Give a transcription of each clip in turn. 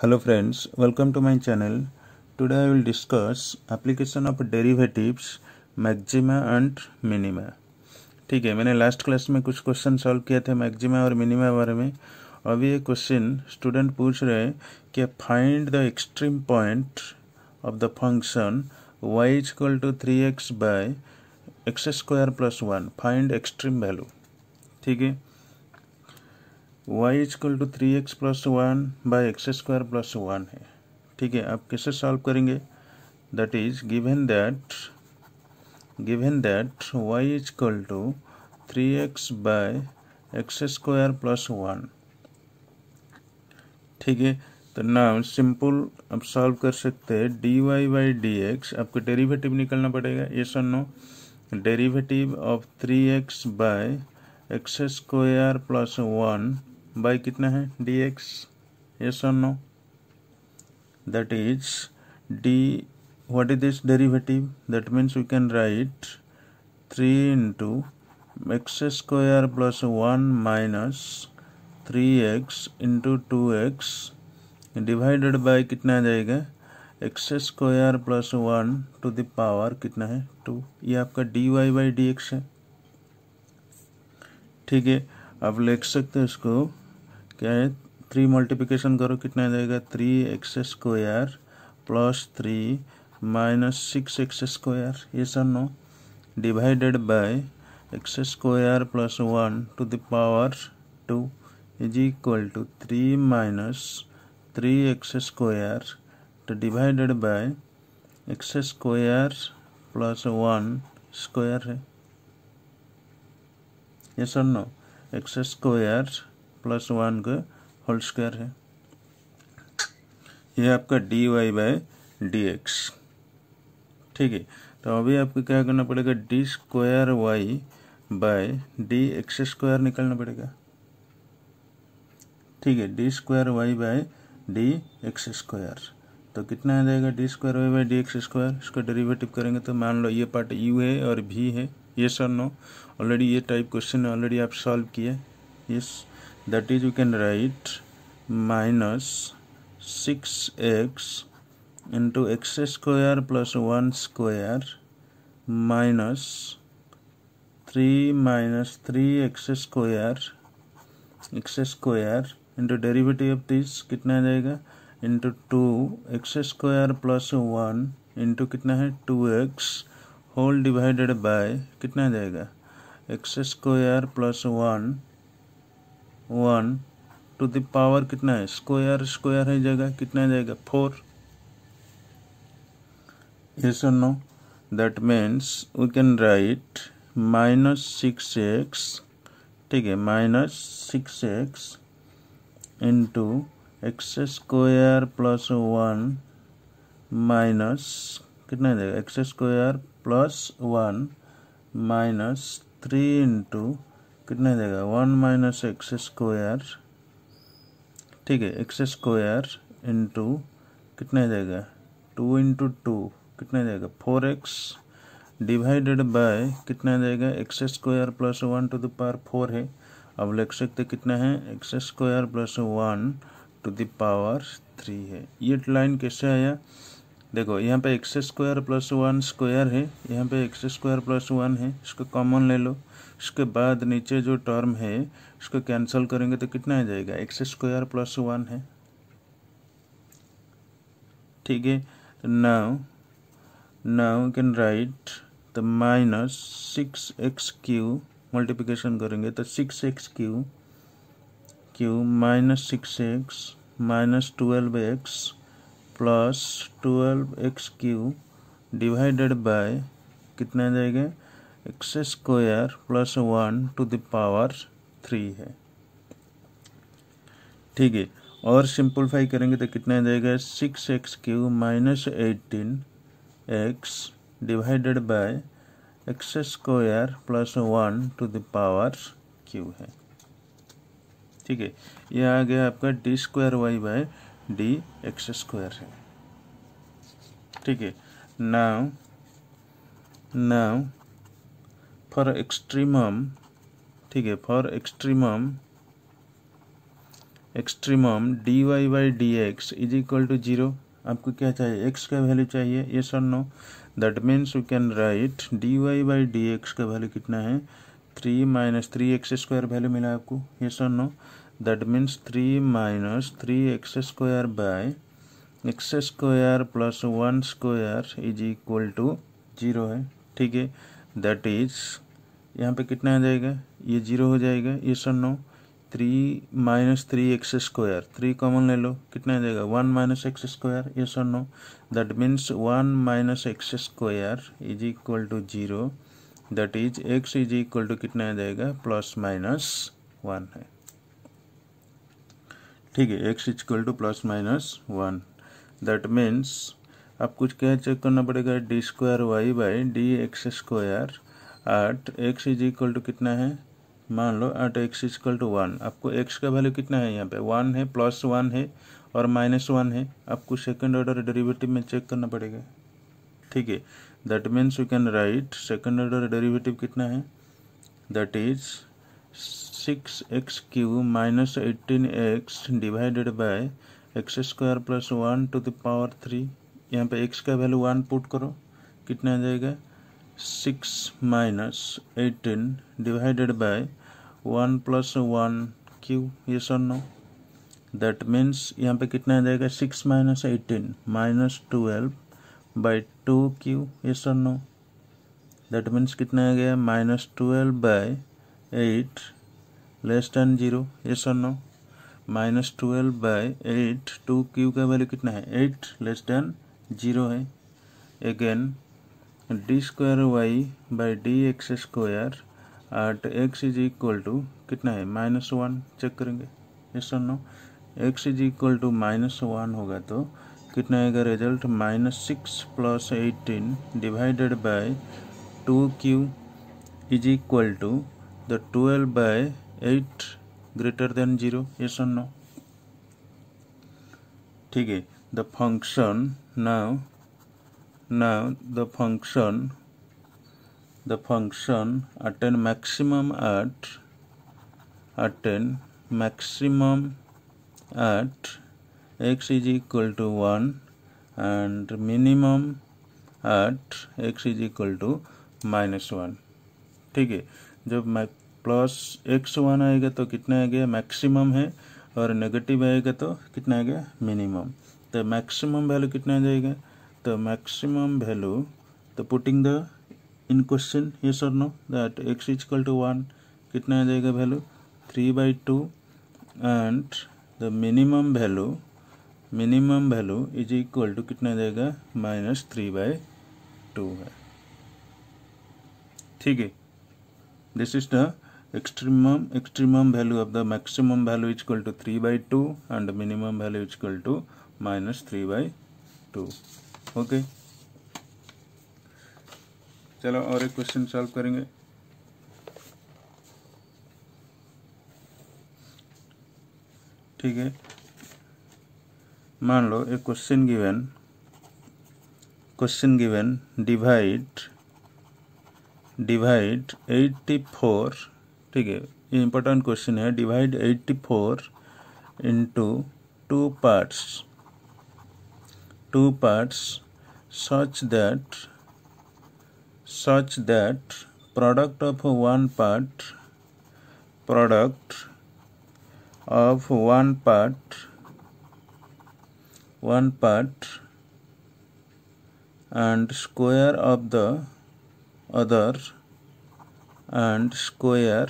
hello friends welcome to my channel today i will discuss application of derivatives maxima and minima ठीक है मैंने last class में कुछ question solve किए थे मैक्सिमा और मिनिमा बारे में अभी ये क्वेश्चन स्टूडेंट पूछ रहे हैं कि find the extreme point of the function y is equal to three x by x square plus one find extreme value ठीक है y is equal to three x plus one by x square plus one है ठीक है आप कैसे solve करेंगे that is given that given that y is equal to three x by x square plus one ठीक है तो नाउ सिंपल आप सॉल्व कर सकते हैं d y by d x आपको डेरीवेटिव निकलना पड़ेगा yes or no derivative of three x by x square plus one by कितना है d x yes or no that is d is this derivative that means we can write three into x square plus one minus three x into two x divided by कितना आ जाएगा x square plus one to the power कितना है to ये आपका d y by d x है ठीक है आप लिख सकते हो इसको क्या है थ्री मल्टीप्लिकेशन करो कितना जाएगा three x square plus three minus six x square yes or no divided by x square plus one to the power two is equal to three minus three x square तो divided by x square plus one square है yes or no x square plus one का whole square है ये आपका d y by d x ठीक है तो अभी आपको क्या करना पड़ेगा d square y by d x square निकालना पड़ेगा ठीक है d square y by d x square तो कितना आ जाएगा d square y by d x square इसका डेरिवेटिव करेंगे तो मान लो ये पार्ट यू है और भी है ये सर नो ऑलरेडी ये टाइप क्वेश्चन ऑलरेडी आप सॉल्व किए yes that is you can write minus 6x into x square plus 1 square minus 3 minus 3x square x square into derivative of this कितना जाएगा into two x square plus one into कितना है two x whole divided by कितना जाएगा x square plus one one to the power कितना है square square है जाएगा कितना जाएगा four yes or no that means we can write minus six x ठीक है minus six x into x square plus one minus कितना जाएगा x square plus one minus three into कितने देगा वन माइनस एक्स स्क्वायर ठीक है x square into कितने देगा टू इंटू टू कितने देगा फोर एक्स डिवाइडेड बाय कितना देगा x square plus one to the power four है अब लिख सकते कितना है x square plus one to the power three है ये लाइन कैसे आया देखो यहाँ पे x square plus one square है यहाँ पे एक्स स्क्वायर प्लस वन है इसको कॉमन ले लो उसके बाद नीचे जो टर्म है उसको कैंसिल करेंगे तो कितना आ जाएगा एक्स स्क्वायर प्लस वन है ठीक है तो नाउ नाउ कैन राइट तो minus six x cube multiplication करेंगे तो six x cube cube minus six x minus twelve x plus twelve x cube divided by कितना आ जाएगा x square plus one to the power three है ठीक है और सिंपलीफाई करेंगे तो कितना जाएगा six x cube minus eighteen x divided by x square plus one to the power cube है ठीक है यह आ गया आपका d square y by d x square है ठीक है नाउ नाउ फॉर एक्सट्रीमम ठीक है for extremum extremum d y by d x is equal to zero आपको क्या चाहिए एक्स का वैल्यू चाहिए yes or no that means you can write d y by d x का value कितना है three minus three x square value मिला आपको yes or no that means three minus three x square by x square plus one square is equal to zero है ठीक है that is यहाँ पे कितना आ जाएगा ये जीरो हो जाएगा ये सन no three minus three x square three common ले लो कितना आ जाएगा one minus x square yes सन no that means one minus x square is equal to zero that is x is equal to कितना आ जाएगा प्लस माइनस वन है ठीक है x equal to plus minus one that means आप कुछ क्या चेक करना पड़ेगा d square y by d x square at x is equal to कितना है मान लो at x is equal to one आपको एक्स का वैल्यू कितना है यहाँ पे वन है प्लस वन है और माइनस वन है आपको सेकेंड ऑर्डर डेरिवेटिव में चेक करना पड़ेगा ठीक है that means you can write second order derivative कितना है that is six x cube minus eighteen x divided by x square plus one to the power three यहाँ पे एक्स का वैल्यू वन पुट करो कितना आ जाएगा six minus eighteen divided by one plus one cube yes or no that means यहाँ पे कितना आ जाएगा six minus eighteen minus twelve by two cube yes or no that means कितना आ गया minus twelve by eight less than zero yes or no minus twelve by eight two cube का value कितना है एट लेस दैन जीरो है again d square y by d x square at x is equal to कितना है minus one check करेंगे yes or no x is equal to minus one होगा तो कितना आएगा result minus six plus eighteen divided by two cube is equal to the twelve by eight greater than zero yes or no ठीक है the function now now the function the function attain maximum at attain maximum at x is equal to 1 and minimum at x is equal to minus 1 ठीक है जब plus x one आएगा तो कितना आ गया मैक्सिमम है और नेगेटिव आएगा तो कितना आ गया मिनिमम तो मैक्सिमम वैल्यू कितना आ जाएगा the maximum value the putting the in question yes or no that x is equal to one कितना आ जाएगा value three by two and the minimum value minimum value is equal to कितना आ जाएगा minus three by to है ठीक है this is the extremum extremum value of the maximum value is equal to three by two and minimum value is equal to minus three by two okay चलो और एक question solve करेंगे ठीक है मान लो एक question given question given divide divide 84 ठीक है ये इंपॉर्टेंट क्वेश्चन है divide 84 into two parts two parts such that such that product of one part product of one part one part and square of the other and square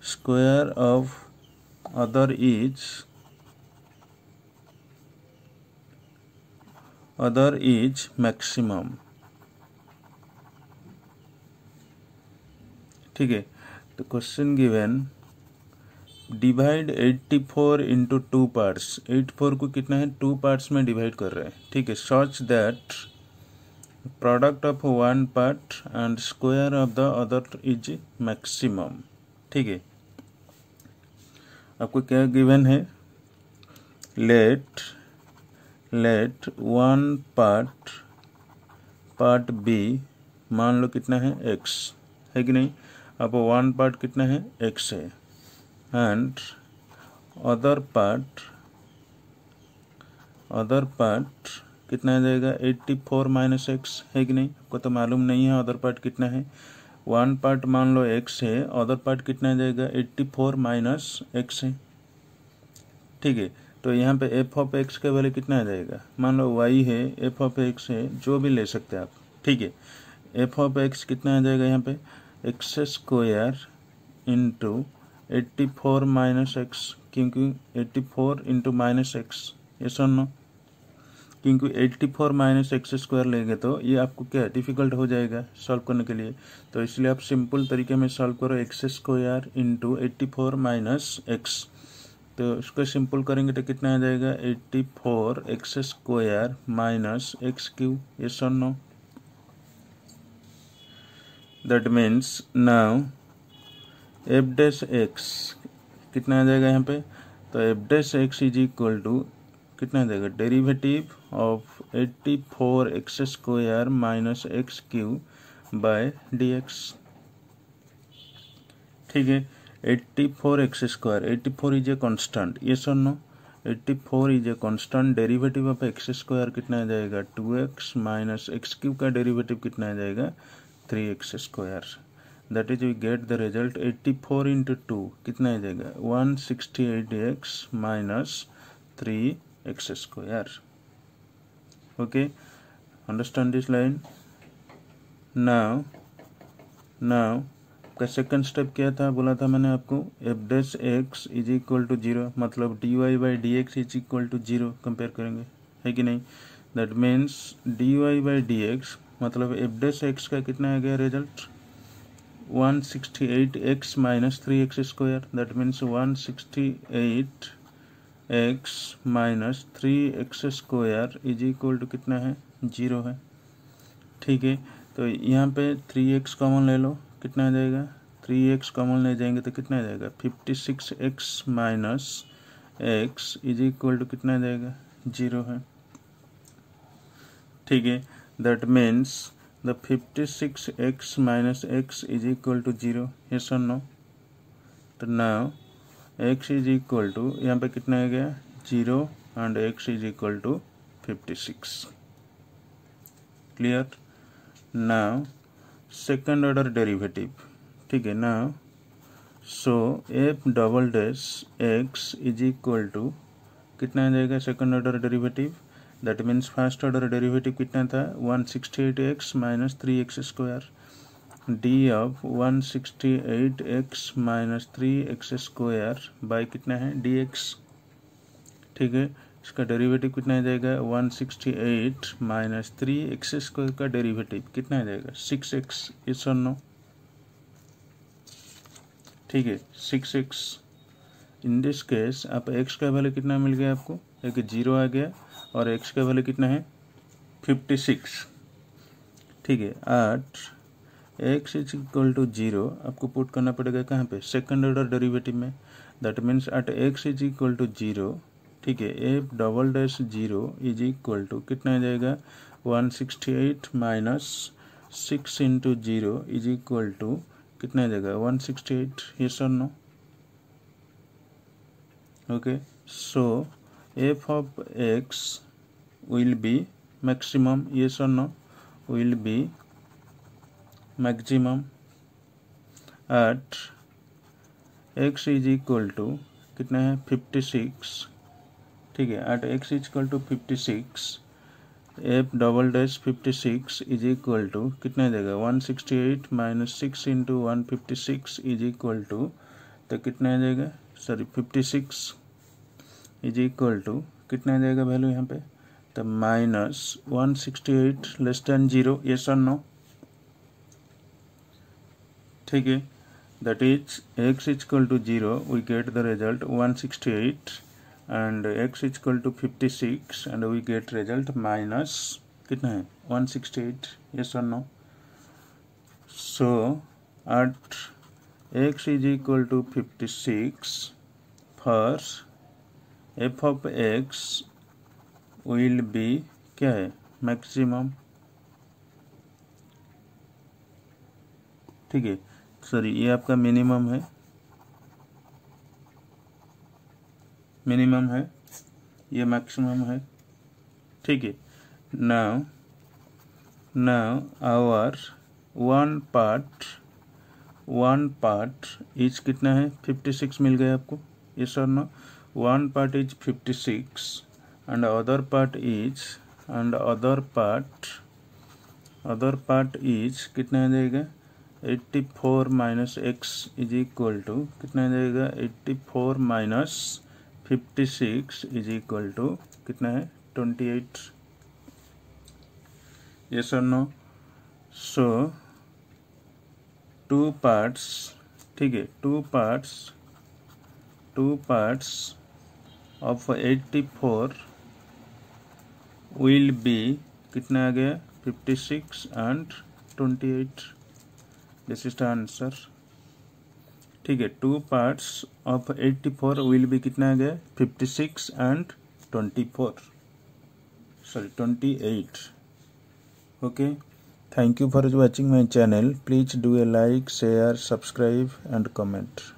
square of other is other is maximum ठीक है तो question given divide 84 four into two parts eight four को कितना है two parts में divide कर रहे हैं ठीक है such that product of one part and square of the other is maximum ठीक है आपको क्या गिवन है let let one part part B मान लो कितना है एक्स है कि नहीं अब वन पार्ट कितना है एक्स है and other part other part कितना आ जाएगा एट्टी फोर माइनस एक्स है कि नहीं आपको तो मालूम नहीं है अदर पार्ट कितना है वन पार्ट मान लो एक्स है अदर पार्ट कितना आ जाएगा एट्टी फोर माइनस एक्स है ठीक है तो यहाँ पे एफ ऑफ एक्स के वैल्यू कितना आ जाएगा मान लो वाई है एफ ऑफ एक्स है जो भी ले सकते हैं आप ठीक है एफ ऑफ एक्स कितना आ जाएगा यहाँ पे x square into eighty four minus x क्योंकि eighty four into minus x ये लो क्योंकि eighty four minus x square लेंगे तो ये आपको क्या डिफिकल्ट हो जाएगा सॉल्व करने के लिए तो इसलिए आप सिंपल तरीके में सॉल्व करो x square into eighty four minus x तो इसको सिंपल करेंगे तो कितना आ जाएगा eighty four x square minus x cube yes or no that means now f dash x कितना आ जाएगा यहाँ पे तो f dash x is equal to कितना आ जाएगा derivative of eighty four x square minus x cube by d x ठीक है eighty four x square eighty four is a constant yes or no eighty four is a constant derivative of x square कितना आ जाएगा two x minus x cube का derivative कितना आ जाएगा three x square that is we get the result eighty four into two कितना आ जाएगा one sixty eight x minus three x square okay understand this line now now आपका second step क्या था बोला था मैंने आपको f dash x is equal to zero मतलब d y by d x is equal to zero compare करेंगे है कि नहीं that means d y by d x मतलब एफ डेस एक्स का कितना आ गया result one sixty eight x minus three x square that means one sixty eight x minus three x square is equal to कितना है zero है ठीक है तो यहाँ पे थ्री एक्स कॉमन ले लो कितना आ जाएगा थ्री एक्स कॉमन ले जाएंगे तो कितना आ जाएगा fifty six x minus x is equal to कितना आ जाएगा जीरो है ठीक है that means the fifty six x minus x is equal to zero yes or no तो now x is equal to यहाँ पे कितना आ गया zero and x is equal to fifty six clear now second order derivative ठीक है ना so f double dash x is equal to कितना आ जाएगा second order derivative that means first order derivative कितना था one sixty eight x minus three x square d of one sixty eight x minus three x square by कितना है d x ठीक है इसका डेरिवेटिव कितना आ जाएगा 168 sixty eight minus three x square का डेरिवेटिव कितना आ जाएगा सिक्स एक्स इस नो ठीक है six x in this case आप एक्स का वैल्यू कितना मिल गया आपको एक जीरो आ गया और एक्स का वैल्यू कितना है फिफ्टी सिक्स ठीक है आठ x is equal to zero आपको पुट करना पड़ेगा कहाँ पे सेकंड ऑर्डर डेरिवेटिव में that means eight x is equal to zero ठीक है f double dash zero is equal to कितना आ जाएगा one sixty eight minus six into zero is equal to कितना आ जाएगा one sixty eight yes or no okay so f of x will be maximum yes or no will be maximum at x is equal to कितना है fifty six ठीक है at x is equal to fifty six f double dash fifty six is equal to कितना देगा one sixty eight minus six into one fifty six is equal to तो कितना आ जाएगा sorry fifty six is equal to कितना आ जाएगा value यहाँ पे तो minus one sixty eight less than zero yes or no ठीक है that is x is equal to zero we get the result one sixty eight and x equal to fifty six and we get result minus कितना है one sixty eight yes or no so at x equal to fifty six first f of x will be क्या है maximum ठीक है sorry ये आपका minimum है minimum है ये मैक्सिमम है ठीक है now now our one part one part is कितना है फिफ्टी सिक्स मिल गया आपको yes or no one part is fifty six and other part is and other part other part is कितना आ जाएगा eighty four minus x is equal to कितना आ जाएगा eighty four minus fifty six is equal to कितना है twenty eight ये or no so to parts ठीक है two parts two parts of eighty four will be कितना आ गया fifty six and twenty eight this is the answer ठीक है two parts of 84 four will भी कितना आ गया fifty six and twenty four sorry twenty eight okay thank you for watching my channel please do a like share subscribe and comment